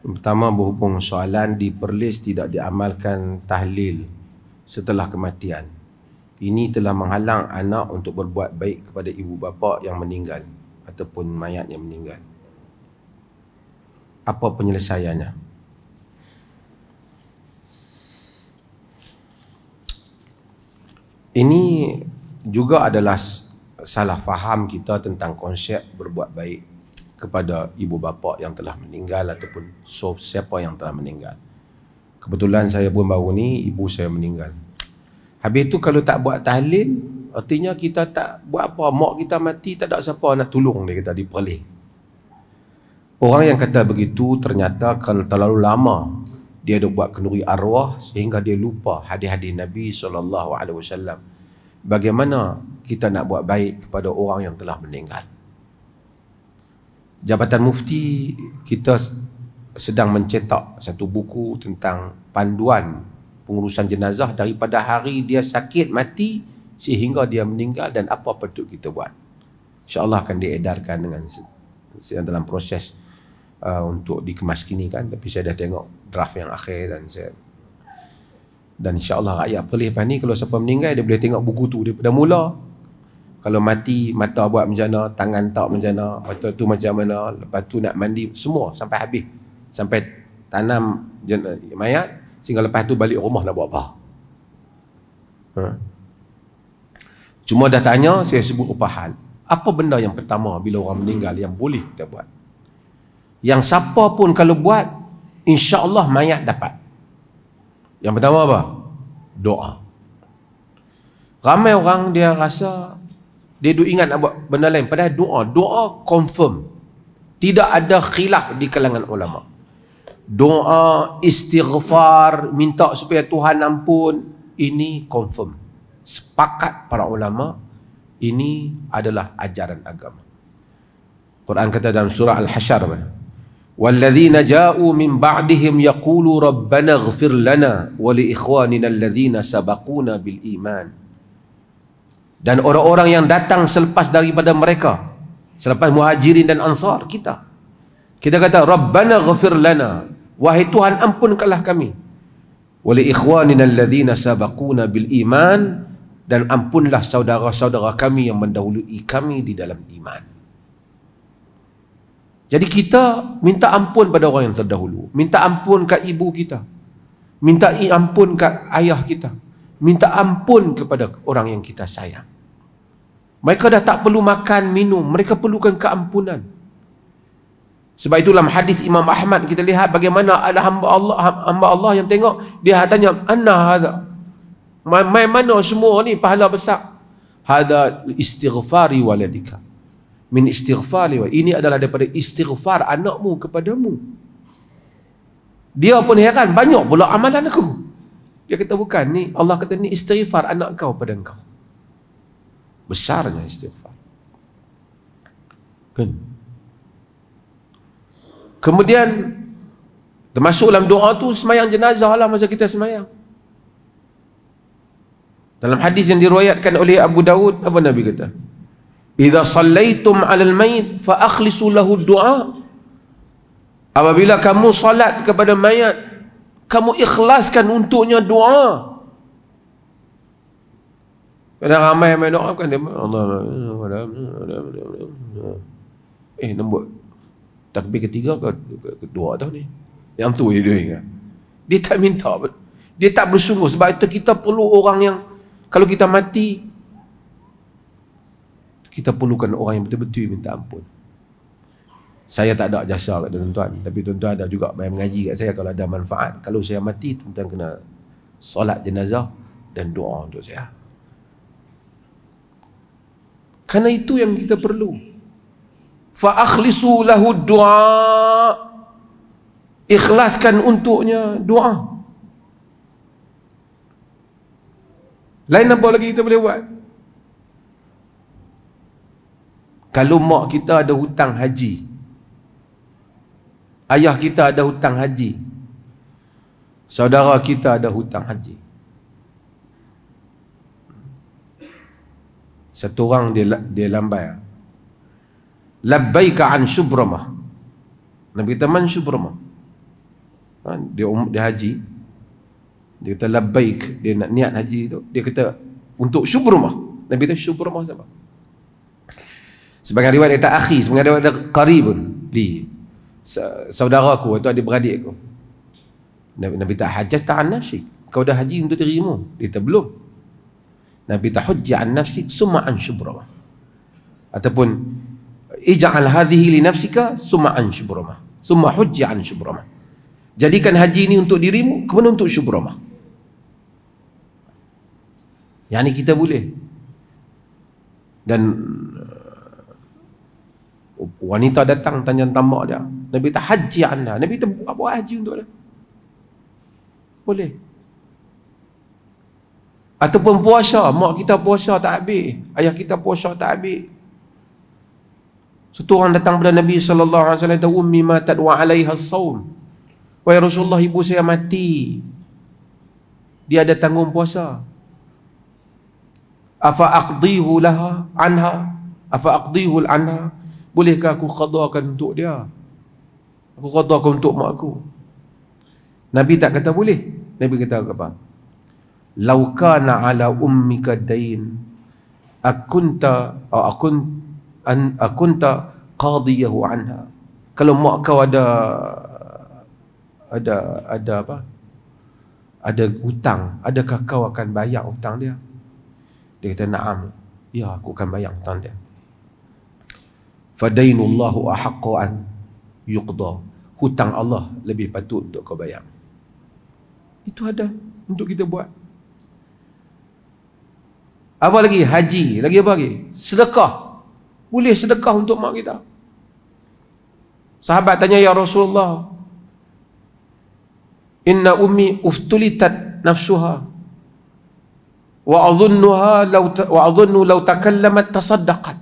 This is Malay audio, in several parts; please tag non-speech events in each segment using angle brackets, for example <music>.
Pertama berhubung soalan di Perlis tidak diamalkan tahlil setelah kematian. Ini telah menghalang anak untuk berbuat baik kepada ibu bapa yang meninggal ataupun mayat yang meninggal. Apa penyelesaiannya? Ini juga adalah salah faham kita tentang konsep berbuat baik kepada ibu bapa yang telah meninggal ataupun so, siapa yang telah meninggal. Kebetulan saya pun baru ni ibu saya meninggal. Habis tu kalau tak buat tahlil, artinya kita tak buat apa. Mak kita mati, tak ada siapa nak tolong dia kata diperleh. Orang yang kata begitu ternyata kalau terlalu lama dia ada buat kenduri arwah sehingga dia lupa hadis-hadis Nabi SAW. Bagaimana kita nak buat baik kepada orang yang telah meninggal. Jabatan Mufti kita sedang mencetak satu buku tentang panduan pengurusan jenazah daripada hari dia sakit mati sehingga dia meninggal dan apa patut kita buat. Allah akan diedarkan dengan sedang dalam proses uh, untuk dikemaskini kan tapi saya dah tengok draft yang akhir dan saya dan insyaAllah rakyat pelih pani kalau siapa meninggal dia boleh tengok buku tu daripada mula kalau mati mata buat macam mana tangan tak macam mana lepas tu, tu macam mana lepas tu nak mandi semua sampai habis sampai tanam mayat sehingga lepas tu balik rumah nak buat apa ha? cuma dah tanya saya sebut upahan apa benda yang pertama bila orang meninggal yang boleh kita buat yang siapa pun kalau buat insya Allah mayat dapat yang pertama apa doa ramai orang dia rasa dia duk ingat nak buat benda lain padahal doa doa confirm tidak ada khilaf di kalangan ulama doa istighfar minta supaya Tuhan ampun ini confirm sepakat para ulama ini adalah ajaran agama Quran kata dalam surah Al-Hashar والذين جاءوا من بعدهم يقولوا ربنا اغفر لنا ولإخواننا الذين سبقونا بالإيمان dan orang-orang yang datang selepas daripada mereka selepas muhajirin dan ansar kita kita kata rabbana ghafir lana wahai tuhan ampunkanlah kami wali ikhwanina alladhina sabaquna bil iman dan ampunlah saudara-saudara kami yang mendahului kami di dalam iman jadi kita minta ampun pada orang yang terdahulu minta ampun kat ibu kita minta ampun kat ayah kita minta ampun kepada orang yang kita sayang mereka dah tak perlu makan, minum. Mereka perlukan keampunan. Sebab itulah hadis Imam Ahmad kita lihat bagaimana ada hamba Allah ha- hamba Allah yang tengok dia tanya anna hadza mai mana semua ni pahala besar hadza istighfari waladika min istighfari wa ini adalah daripada istighfar anakmu kepadamu dia pun heran banyak pula amalan aku dia kata bukan ni Allah kata ni istighfar anak kau pada engkau besarnya istighfar. Kan? Kemudian termasuk dalam doa tu semayang jenazah lah masa kita semayang. Dalam hadis yang diriwayatkan oleh Abu Dawud, apa Nabi kata? Idza sallaitum 'alal mayyit fa akhlisu lahu du'a. Apabila kamu salat kepada mayat, kamu ikhlaskan untuknya doa. Kena ramai main doa kan dia Allah Eh nombor Takbir ketiga ke kedua tahu ni Yang tu dia doing Dia tak minta Dia tak bersungguh Sebab itu kita perlu orang yang Kalau kita mati Kita perlukan orang yang betul-betul minta ampun saya tak ada jasa kat tuan-tuan Tapi tuan-tuan ada juga main mengaji kat saya Kalau ada manfaat Kalau saya mati Tuan-tuan kena Solat jenazah Dan doa untuk saya Karena itu yang kita perlu. Fa akhlisu lahu du'a. Ikhlaskan untuknya doa. Lain apa lagi kita boleh buat? Kalau mak kita ada hutang haji. Ayah kita ada hutang haji. Saudara kita ada hutang haji. satu orang dia dia lambai labbaika an subramah Nabi kata man subramah ha? dia um, dia haji dia kata labbaik dia nak niat haji tu dia kata untuk subramah Nabi kata subramah siapa sebagai riwayat dia kata akhi sebagai riwayat dia qaribun li aku itu adik beradikku Nabi, Nabi tak hajat ta'an nafsi kau dah haji untuk dirimu dia kata belum Nabi tahujji an nafsi summa an shubrama. Ataupun ij'al hadhihi li nafsika summa an shubrama. Summa hujji an shubrama. Jadikan haji ini untuk dirimu kemudian untuk shubrama. Yang ini kita boleh Dan uh, Wanita datang tanya tambah dia Nabi tak haji anda Nabi tak buat, buat haji untuk dia Boleh Ataupun puasa, mak kita puasa tak habis, ayah kita puasa tak habis. Satu orang datang kepada Nabi sallallahu alaihi wasallam, "Ummi matat wa alaiha as-saum." Wahai Rasulullah, ibu saya mati. Dia ada tanggung puasa. Afa aqdihu laha anha? Afa aqdihu anha? Bolehkah aku qadakan untuk dia? Aku qadakan untuk mak aku. Nabi tak kata boleh. Nabi kata apa? law kana ala ummika dain akunta au akun an akunta qadiyahu anha kalau mak kau ada ada ada apa ada hutang adakah kau akan bayar hutang dia dia kata na'am ya aku akan bayar hutang dia fadainu Allah ahqqu an yuqda hutang Allah lebih patut untuk kau bayar itu ada untuk kita buat apa lagi? Haji. Lagi apa lagi? Sedekah. Boleh sedekah untuk mak kita. Sahabat tanya, Ya Rasulullah. Inna ummi uftulitat nafsuha. Wa azunnuha law ta, wa azunnu law takallamat tasaddaqat.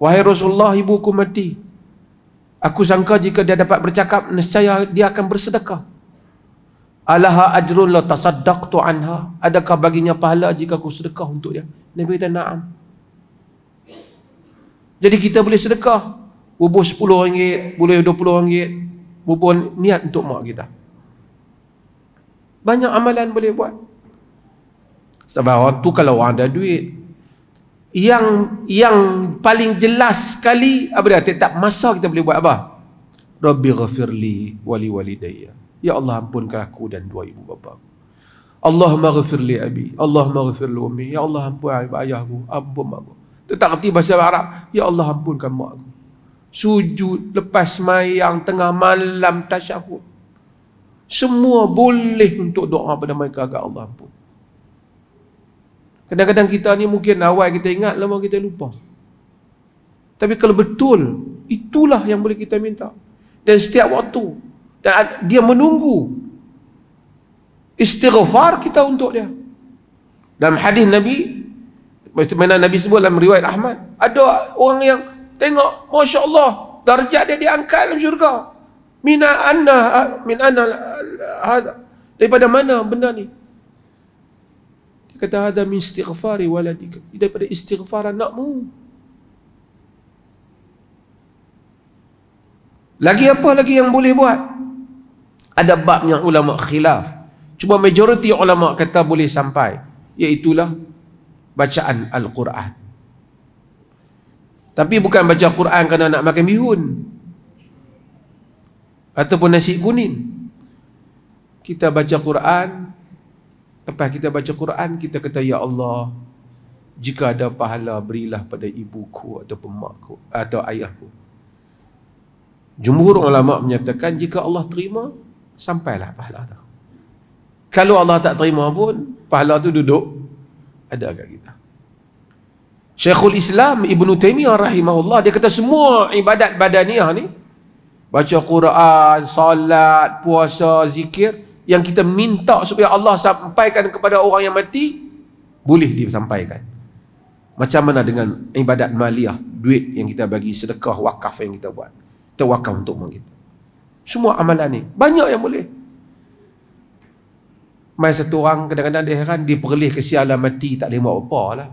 Wahai Rasulullah, ibuku mati. Aku sangka jika dia dapat bercakap, nescaya dia akan bersedekah. Alaha ajrun la tasaddaqtu anha? Adakah baginya pahala jika aku sedekah untuk dia? Nabi kata na'am. Jadi kita boleh sedekah. Bubur sepuluh ringgit, boleh dua puluh ringgit. Bubur niat untuk mak kita. Banyak amalan boleh buat. Sebab orang tu kalau orang ada duit. Yang yang paling jelas sekali apa dia? tak masa kita boleh buat apa? Rabbi ghafirli wali walidayya. Ya Allah ampunkan aku dan dua ibu bapa aku. Allah maghfir li abi. Allah maghfir li ummi. Ya Allah ampun ayahku. abu mak aku. Tetap kerti bahasa Arab. Ya Allah ampunkan mak aku. Sujud lepas mayang tengah malam tasyahud. Semua boleh untuk doa pada mereka agar Allah ampun. Kadang-kadang kita ni mungkin awal kita ingat, lama kita lupa. Tapi kalau betul, itulah yang boleh kita minta. Dan setiap waktu, dan dia menunggu istighfar kita untuk dia dalam hadis Nabi mana Nabi sebut dalam riwayat Ahmad ada orang yang tengok Masya Allah darjah dia diangkat dalam syurga mina anna min anna hadha. daripada mana benda ni dia kata ada min istighfari waladika daripada istighfar anakmu lagi apa lagi yang boleh buat ada babnya ulama khilaf cuma majoriti ulama kata boleh sampai iaitulah bacaan al-Quran tapi bukan baca Quran kerana nak makan bihun ataupun nasi kuning kita baca Quran lepas kita baca Quran kita kata ya Allah jika ada pahala berilah pada ibuku atau makku atau ayahku jumhur ulama menyatakan jika Allah terima sampailah pahala tu. Kalau Allah tak terima pun, pahala tu duduk ada agak kita. Syekhul Islam Ibn Taymiyyah rahimahullah, dia kata semua ibadat badaniah ni, baca Quran, salat, puasa, zikir, yang kita minta supaya Allah sampaikan kepada orang yang mati, boleh disampaikan. Macam mana dengan ibadat maliyah, duit yang kita bagi, sedekah, wakaf yang kita buat. Kita wakaf untuk orang kita. Semua amalan ni Banyak yang boleh Mai satu orang kadang-kadang dia heran Diperlih kesialan mati tak boleh buat apa lah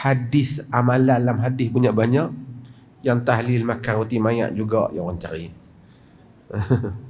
Hadis amalan dalam hadis punya banyak Yang tahlil makan roti mayat juga Yang orang cari <laughs>